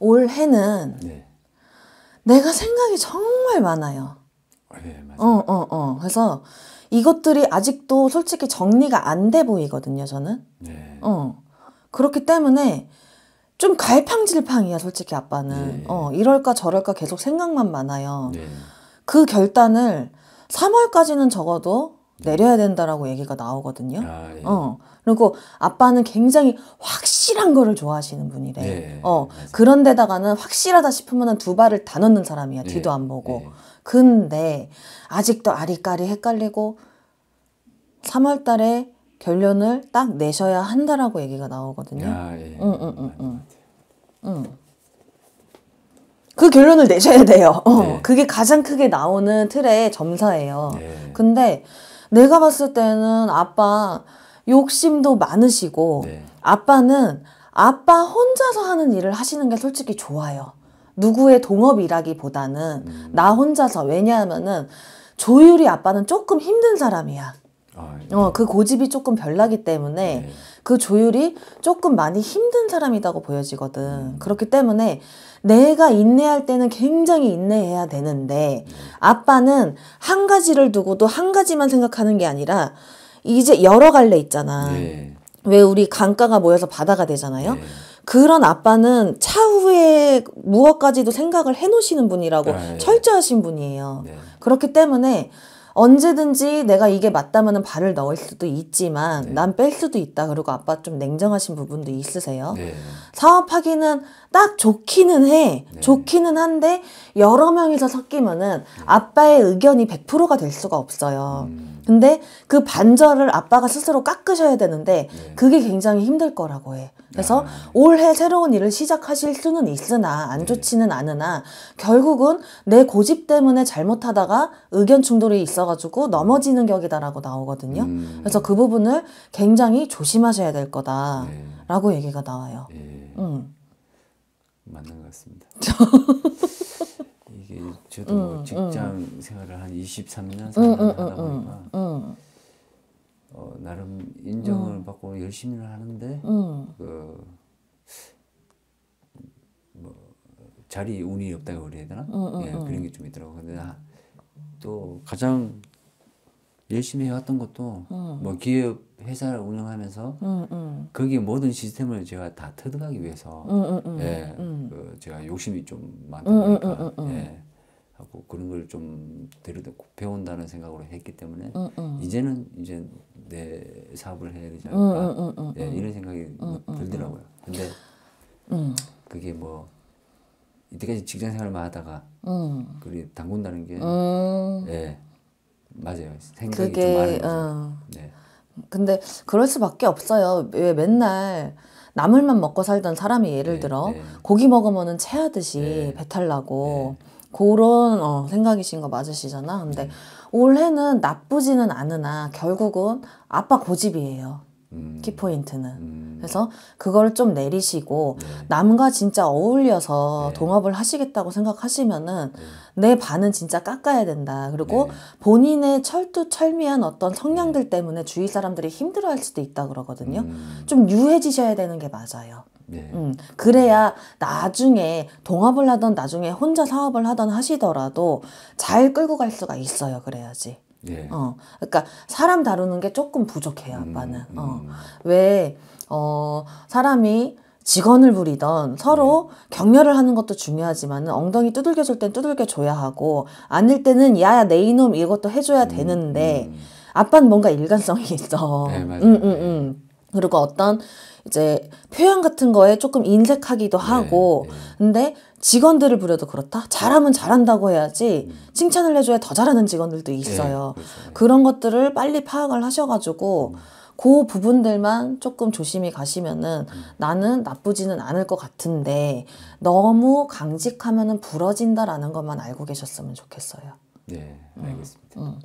올해는 네. 내가 생각이 정말 많아요. 네, 맞아요. 어, 어, 어. 그래서 이것들이 아직도 솔직히 정리가 안 돼 보이거든요, 저는. 네. 어. 그렇기 때문에 좀 갈팡질팡이야, 솔직히 아빠는. 네. 어, 이럴까 저럴까 계속 생각만 많아요. 네. 그 결단을 3월까지는 적어도 내려야 된다라고 얘기가 나오거든요. 아, 예. 어. 그리고 아빠는 굉장히 확실한 거를 좋아하시는 분이래. 예, 어. 그런데다가는 확실하다 싶으면 두 발을 다 넣는 사람이야. 예, 뒤도 안 보고. 예. 근데 아직도 아리까리 헷갈리고 3월 달에 결론을 딱 내셔야 한다라고 얘기가 나오거든요. 아, 예. 응, 응, 응, 응. 응. 그 결론을 내셔야 돼요. 어, 네. 그게 가장 크게 나오는 틀의 점사예요. 네. 근데 내가 봤을 때는 아빠 욕심도 많으시고 네. 아빠는 아빠 혼자서 하는 일을 하시는 게 솔직히 좋아요. 누구의 동업이라기보다는 음. 나 혼자서 왜냐하면은 조율이 아빠는 조금 힘든 사람이야. 아, 예. 어, 그 고집이 조금 별나기 때문에 예. 그 조율이 조금 많이 힘든 사람이라고 보여지거든. 음. 그렇기 때문에 내가 인내할 때는 굉장히 인내해야 되는데 네. 아빠는 한 가지를 두고도 한 가지만 생각하는 게 아니라 이제 여러 갈래 있잖아. 예. 왜 우리 강가가 모여서 바다가 되잖아요. 그런 아빠는 차후에 무엇까지도 생각을 해놓으시는 분이라고 아, 예. 철저하신 분이에요. 그렇기 때문에 언제든지 내가 이게 맞다면 발을 넣을 수도 있지만 네. 난뺄 수도 있다. 그리고 아빠 좀 냉정하신 부분도 있으세요. 네. 사업하기는 딱 좋기는 해. 네. 좋기는 한데 여러 명이서 섞이면은 네. 아빠의 의견이 100%가 될 수가 없어요. 음. 근데 그 반절을 아빠가 스스로 깎으셔야 되는데 네. 그게 굉장히 힘들 거라고 해. 그래서 아. 올해 새로운 일을 시작하실 수는 있으나 안 네. 좋지는 않으나 결국은 내 고집 때문에 잘못하다가 의견 충돌이 있어가지고 넘어지는 격이다라고 나오거든요. 음. 그래서 그 부분을 굉장히 조심하셔야 될 네. 거다라고 얘기가 나와요. 예. 음. 맞는 것 같습니다. 저도 뭐 직장 생활을 한 23년 4년 하다 보니까 어, 나름 인정을 받고 열심히 하는데 그, 뭐 자리 운이 없다고 그래야 되나? 예, 그런 게 좀 있더라고. 근데 나, 아, 또 가장 열심히 해왔던 것도 음. 뭐 기업 회사를 운영하면서 음, 음. 거기 모든 시스템을 제가 다 터득하기 위해서 예, 그 제가 욕심이 좀 많다 보니까 예, 하고 그런 걸 좀 데려다 배운다는 생각으로 했기 때문에 음, 음. 이제는 이제 내 사업을 해야 되지 않을까 음, 네, 이런 생각이 들더라고요. 근데 그게 뭐 이때까지 직장 생활만 하다가 그리 당군다는 게 네, 맞아요. 생각이 그게, 좀 많은 거죠. 어. 네. 근데 그럴 수밖에 없어요. 왜 맨날 나물만 먹고 살던 사람이 예를 네, 들어 네. 고기 먹으면은 체하듯이 네. 배탈 나고. 네. 그런 어, 생각이신 거 맞으시잖아. 근데 네. 올해는 나쁘지는 않으나 결국은 아빠 고집이에요. 음. 키포인트는. 음. 그래서 그걸 좀 내리시고 네. 남과 진짜 어울려서 네. 동업을 하시겠다고 생각하시면은 네. 내 반은 진짜 깎아야 된다. 그리고 네. 본인의 철두철미한 어떤 성향들 네. 때문에 주위 사람들이 힘들어할 수도 있다 그러거든요. 음. 좀 유해지셔야 되는 게 맞아요. 네. 음, 그래야 나중에 동업을 하던 나중에 혼자 사업을 하던 하시더라도 잘 끌고 갈 수가 있어요. 그래야지. 예. 어, 그러니까 사람 다루는 게 조금 부족해요. 음, 아빠는. 어. 음, 음. 어, 왜 어, 사람이 직원을 부리던 서로 네. 격려를 하는 것도 중요하지만 엉덩이 두들겨 줄땐 두들겨 줘야 하고 아닐 때는 야야 내 이놈 이것도 해줘야 음, 되는데 음. 아빠는 뭔가 일관성이 있어. 네, 맞아요. 음, 음, 음. 그리고 어떤 이제 표현 같은 거에 조금 인색하기도 네, 하고 네, 네. 근데 직원들을 부려도 그렇다 잘하면 잘한다고 해야지 칭찬을 해줘야 더 잘하는 직원들도 네, 있어요 네, 그렇죠. 그런 것들을 빨리 파악을 하셔가지고 음. 그 부분들만 조금 조심히 가시면은 음. 나는 나쁘지는 않을 것 같은데 너무 강직하면은 부러진다라는 것만 알고 계셨으면 좋겠어요. 네, 음. 알겠습니다. 음.